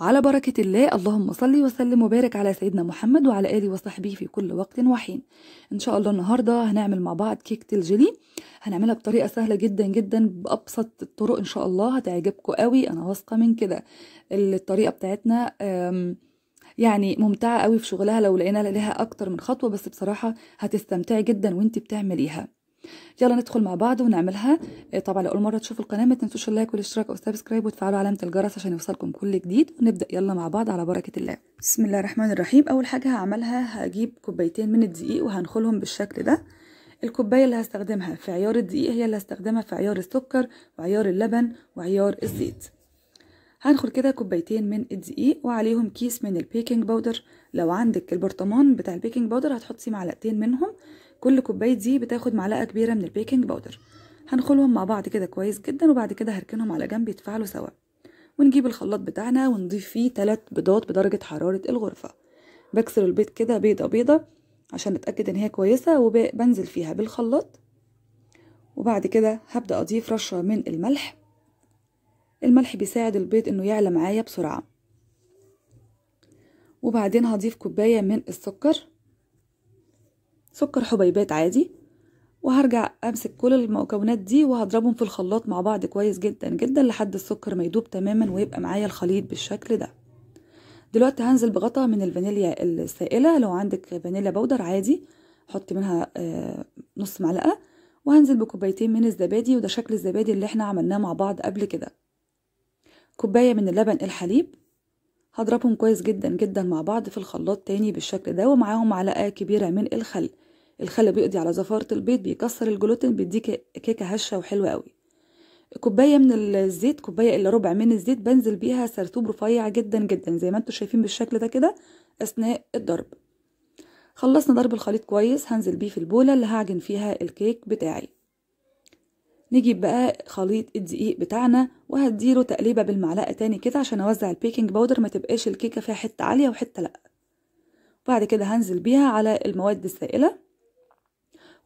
على بركة الله اللهم صل وسلم وبارك على سيدنا محمد وعلى آله وصحبه في كل وقت وحين إن شاء الله النهاردة هنعمل مع بعض كيكة الجيلي هنعملها بطريقة سهلة جدا جدا بأبسط الطرق إن شاء الله هتعجبكم قوي أنا واثقة من كده الطريقة بتاعتنا يعني ممتعة قوي في شغلها لو لقينا لها أكتر من خطوة بس بصراحة هتستمتعي جدا وانت بتعمليها يلا ندخل مع بعض ونعملها إيه، طبعا لاول مره تشوفوا القناه ما تنسوش اللايك والاشتراك والسبسكرايب وتفعلوا علامه الجرس عشان يوصلكم كل جديد ونبدا يلا مع بعض على بركه الله بسم الله الرحمن الرحيم اول حاجه هعملها هجيب كوبايتين من الدقيق وهنخلهم بالشكل ده الكوبايه اللي هستخدمها في عيار الدقيق هي اللي هستخدمها في عيار السكر وعيار اللبن وعيار الزيت هنخل كده كوبايتين من الدقيق وعليهم كيس من البيكنج باودر لو عندك البرطمان بتاع البيكنج باودر هتحطي معلقتين منهم كل كوبايه دي بتاخد معلقه كبيره من البيكنج باودر هنخلهم مع بعض كده كويس جدا وبعد كده هركنهم على جنب يتفاعلوا سوا ونجيب الخلاط بتاعنا ونضيف فيه تلات بيضات بدرجه حراره الغرفه بكسر البيض كده بيضه بيضه عشان اتاكد ان هي كويسه وبنزل فيها بالخلاط وبعد كده هبدا اضيف رشه من الملح الملح بيساعد البيض انه يعلى معايا بسرعه وبعدين هضيف كوبايه من السكر سكر حبيبات عادي وهرجع امسك كل المكونات دي وهضربهم في الخلاط مع بعض كويس جدا جدا لحد السكر ما يدوب تماما ويبقى معايا الخليط بالشكل ده دلوقتي هنزل بغطا من الفانيليا السائله لو عندك فانيليا بودر عادي حطي منها آه، نص معلقه وهنزل بكوبايتين من الزبادي وده شكل الزبادي اللي احنا عملناه مع بعض قبل كده كوبايه من اللبن الحليب هضربهم كويس جدا جدا مع بعض في الخلاط تاني بالشكل ده ومعاهم معلقة كبيرة من الخل الخل بيقضي على زفارة البيض بيكسر الجلوتين بيديك كيكة هشة وحلوة قوي كوباية من الزيت كوباية إلا ربع من الزيت بنزل بيها سرتوب رفيع جدا جدا زي ما انتم شايفين بالشكل ده كده أثناء الضرب خلصنا ضرب الخليط كويس هنزل بيه في البولة اللي هعجن فيها الكيك بتاعي نجيب بقى خليط الدقيق بتاعنا وهديله تقليبه بالمعلقه تاني كده عشان اوزع البيكنج باودر ما تبقاش الكيكه فيها حته عاليه وحته لا بعد كده هنزل بيها على المواد السائله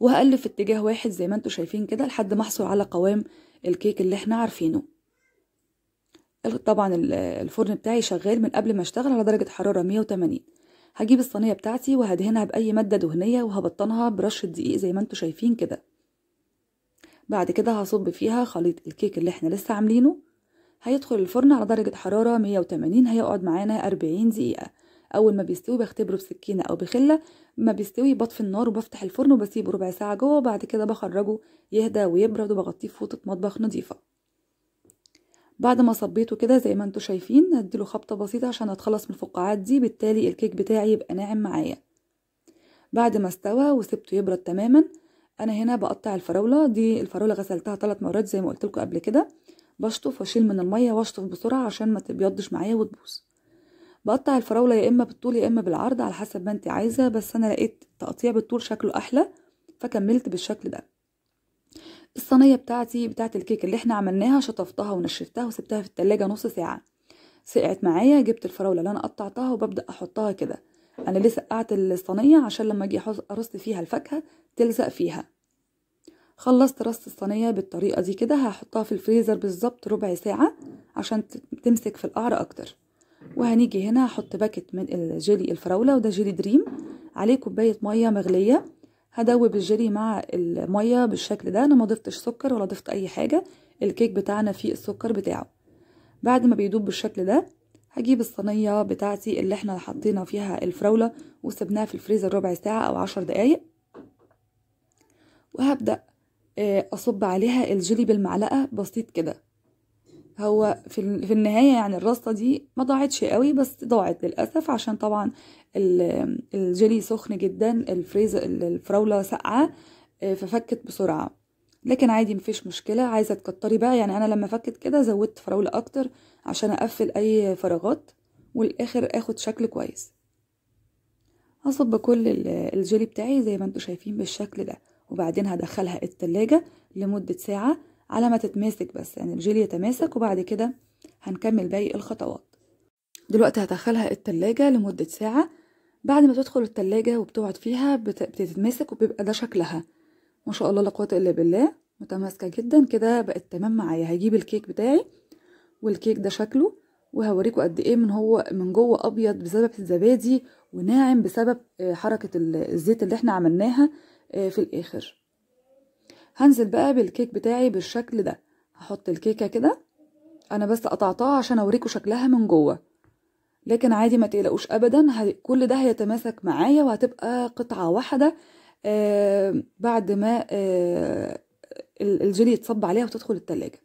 وهقلب في اتجاه واحد زي ما انتم شايفين كده لحد ما احصل على قوام الكيك اللي احنا عارفينه طبعا الفرن بتاعي شغال من قبل ما اشتغل على درجه حراره 180 هجيب الصينيه بتاعتي وهدهنها باي ماده دهنيه وهبطنها برشه دقيق زي ما انتم شايفين كده بعد كده هصب فيها خليط الكيك اللي احنا لسه عاملينه هيدخل الفرن على درجة حرارة 180 هيقعد معانا 40 دقيقة أول ما بيستوي بختبره بسكينة أو بخلة ما بيستوي بطفي النار وبفتح الفرن وبسيبه ربع ساعة جوه وبعد كده بخرجه يهدى ويبرد وبغطيه في فوطة مطبخ نظيفة بعد ما صبيته كده زي ما انتوا شايفين هديله خبطة بسيطة عشان اتخلص من الفقاعات دي بالتالي الكيك بتاعي يبقى ناعم معايا بعد ما استوى وسبته يبرد تماما انا هنا بقطع الفراوله دي الفراوله غسلتها ثلاث مرات زي ما قلت لكم قبل كده بشطف واشيل من الميه واشطف بسرعه عشان ما تبيضش معايا وتبوظ بقطع الفراوله يا اما بالطول يا اما بالعرض على حسب ما انت عايزه بس انا لقيت تقطيع بالطول شكله احلى فكملت بالشكل ده الصينيه بتاعتي بتاعه الكيك اللي احنا عملناها شطفتها ونشفتها وسبتها في التلاجة نص ساعه سقعت معايا جبت الفراوله اللي انا قطعتها وببدا احطها كده انا ليه سقعت الصينيه عشان لما اجي ارص فيها الفاكهه تلزق فيها خلصت رص الصينية بالطريقة دي كده هحطها في الفريزر بالظبط ربع ساعة عشان تمسك في القعر أكتر وهنيجي هنا هحط باكت من الجيلي الفراولة وده جيلي دريم عليه كوباية مية مغلية هدوب الجيلي مع المية بالشكل ده أنا ما ضفتش سكر ولا ضفت أي حاجة الكيك بتاعنا فيه السكر بتاعه بعد ما بيدوب بالشكل ده هجيب الصينية بتاعتي اللي احنا حطينا فيها الفراولة وسبناها في الفريزر ربع ساعة أو عشر دقايق وهبدأ آه، أصب عليها الجيلي بالمعلقة بسيط كده هو في النهاية يعني الرصة دي ما ضاعتش قوي بس ضاعت للأسف عشان طبعا الجيلي سخن جدا الفريز الفراولة ساقعة آه، ففكت بسرعة لكن عادي مفيش مشكلة عايزة تكتري بقى يعني أنا لما فكت كده زودت فراولة أكتر عشان أقفل أي فراغات والآخر آخد شكل كويس هصب كل الجيلي بتاعي زي ما انتوا شايفين بالشكل ده وبعدين هدخلها التلاجة لمدة ساعة على ما تتماسك بس يعني الجيل يتماسك وبعد كده هنكمل باقي الخطوات دلوقتي هدخلها التلاجة لمدة ساعة بعد ما تدخل التلاجة وبتقعد فيها بتتماسك وبيبقى ده شكلها ما شاء الله لا قوة إلا بالله متماسكة جدا كده بقت تمام معايا هجيب الكيك بتاعي والكيك ده شكله وهوريكم قد ايه من هو من جوه ابيض بسبب الزبادي وناعم بسبب آه، حركه الزيت اللي احنا عملناها آه، في الاخر هنزل بقى بالكيك بتاعي بالشكل ده هحط الكيكه كده انا بس قطعتها عشان اوريكم شكلها من جوه لكن عادي ما تقلقوش ابدا كل ده هيتماسك معايا وهتبقى قطعه واحده آه، بعد ما آه، الجيلي يتصب عليها وتدخل التلاجة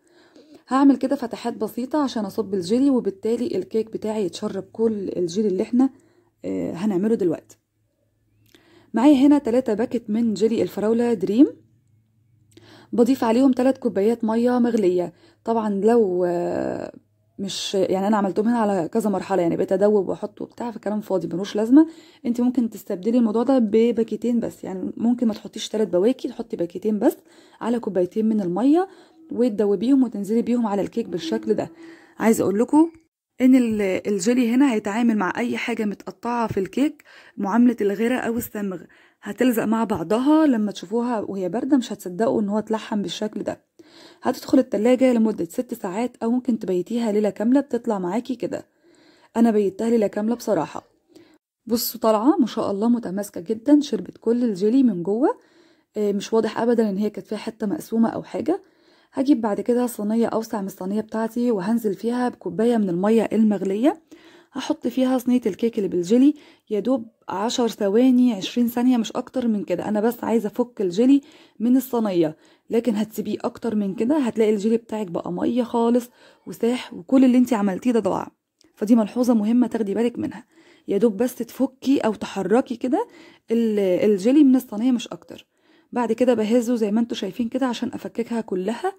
هعمل كده فتحات بسيطة عشان اصب الجيلي وبالتالي الكيك بتاعي يتشرب كل الجيلي اللي احنا هنعمله دلوقتي معايا هنا تلاتة باكت من جيلي الفراولة دريم بضيف عليهم تلات كوبايات مية مغلية طبعا لو آه، مش يعني انا عملتهم هنا على كذا مرحله يعني بقيت ادوب واحط وبتاع فكلام فاضي ملوش لازمه انت ممكن تستبدلي الموضوع ده بباكيتين بس يعني ممكن ما تحطيش ثلاث بواكي تحطي باكيتين بس على كوبايتين من الميه وتدوبيهم وتنزلي بيهم على الكيك بالشكل ده عايزه اقول لكم ان الجيلي هنا هيتعامل مع اي حاجه متقطعه في الكيك معامله الغرة او الصمغ هتلزق مع بعضها لما تشوفوها وهي بارده مش هتصدقوا ان هو اتلحم بالشكل ده هتدخل التلاجة لمدة ست ساعات أو ممكن تبيتيها ليلة كاملة بتطلع معاكي كده أنا بيتها ليلة كاملة بصراحة بصوا طالعة ما شاء الله متماسكة جدا شربت كل الجيلي من جوه آه، مش واضح أبدا إن هي كانت فيها حتة مقسومة أو حاجة هجيب بعد كده صينية أوسع من الصينية بتاعتي وهنزل فيها بكوباية من المية المغلية هحط فيها صينية الكيك اللي بالجيلي يدوب عشر ثواني عشرين ثانية مش أكتر من كده أنا بس عايزة أفك الجيلي من الصينية لكن هتسيبيه أكتر من كده هتلاقي الجيلي بتاعك بقى مية خالص وساح وكل اللي انت عملتيه ده ضاع فدي ملحوظة مهمة تاخدي بالك منها يدوب بس تفكي أو تحركي كده الجيلي من الصينية مش أكتر بعد كده بهزه زي ما انتوا شايفين كده عشان افككها كلها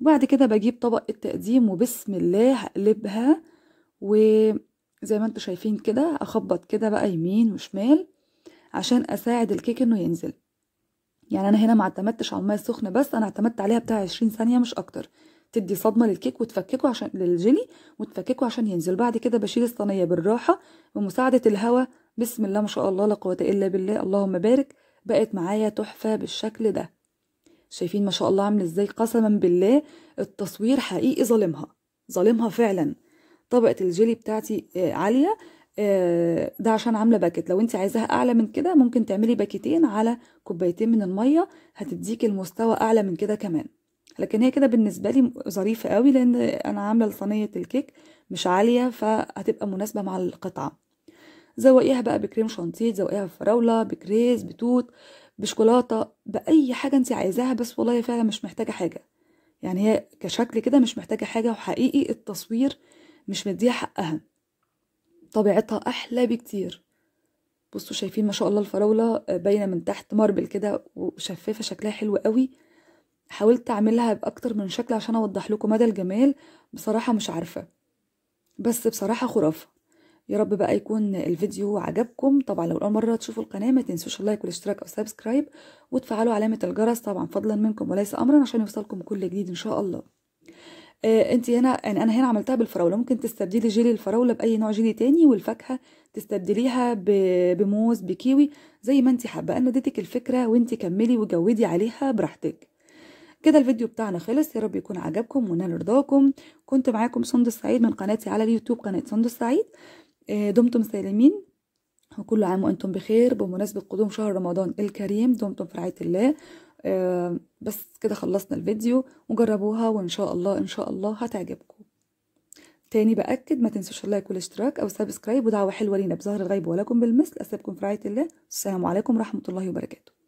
وبعد كده بجيب طبق التقديم وبسم الله هقلبها وزي ما انتوا شايفين كده اخبط كده بقى يمين وشمال عشان اساعد الكيك انه ينزل يعني انا هنا ما اعتمدتش على الميه السخنه بس انا اعتمدت عليها بتاع 20 ثانيه مش اكتر تدي صدمه للكيك وتفككه عشان للجيلي وتفككه عشان ينزل بعد كده بشيل الصينيه بالراحه بمساعده الهواء بسم الله ما شاء الله لا قوه الا بالله اللهم بارك بقت معايا تحفة بالشكل ده شايفين ما شاء الله عامل ازاي قسما بالله التصوير حقيقي ظالمها ظالمها فعلا طبقة الجيلي بتاعتي آه، عالية آه، ده عشان عامله باكت لو انت عايزاها اعلى من كده ممكن تعملي باكتين على كوبايتين من الميه هتديكي المستوى اعلى من كده كمان لكن هي كده بالنسبه لي ظريفه قوي لان انا عامله صينيه الكيك مش عاليه فهتبقى مناسبه مع القطعه زوقيها بقى بكريم شانتيه زوقيها بفراوله بكريز بتوت بشوكولاته باي حاجه انت عايزاها بس والله فعلا مش محتاجه حاجه يعني هي كشكل كده مش محتاجه حاجه وحقيقي التصوير مش مديها حقها طبيعتها احلى بكتير بصوا شايفين ما شاء الله الفراوله آه، باينه من تحت ماربل كده وشفافه شكلها حلو قوي حاولت اعملها باكتر من شكل عشان اوضح لكم مدى الجمال بصراحه مش عارفه بس بصراحه خرافه يا رب بقى يكون الفيديو عجبكم طبعا لو اول مره تشوفوا القناه ما تنسوش اللايك والاشتراك او سبسكرايب وتفعلوا علامه الجرس طبعا فضلا منكم وليس امرا عشان يوصلكم كل جديد ان شاء الله آه انت هنا يعني انا هنا عملتها بالفراوله ممكن تستبدلي جيلي الفراوله باي نوع جيلي تاني والفاكهه تستبدليها بموز بكيوي زي ما انت حابه انا اديتك الفكره وانت كملي وجودي عليها براحتك كده الفيديو بتاعنا خلص يا رب يكون عجبكم ونال رضاكم كنت معاكم سند السعيد من قناتي على اليوتيوب قناه سند السعيد دمتم سالمين وكل عام وانتم بخير بمناسبة قدوم شهر رمضان الكريم دمتم في رعاية الله آه، بس كده خلصنا الفيديو وجربوها وان شاء الله ان شاء الله هتعجبكم تاني بأكد ما تنسوش اللايك والاشتراك او سبسكرايب ودعوة حلوة لينا بظهر الغيب ولكم بالمثل اسيبكم في رعاية الله السلام عليكم ورحمة الله وبركاته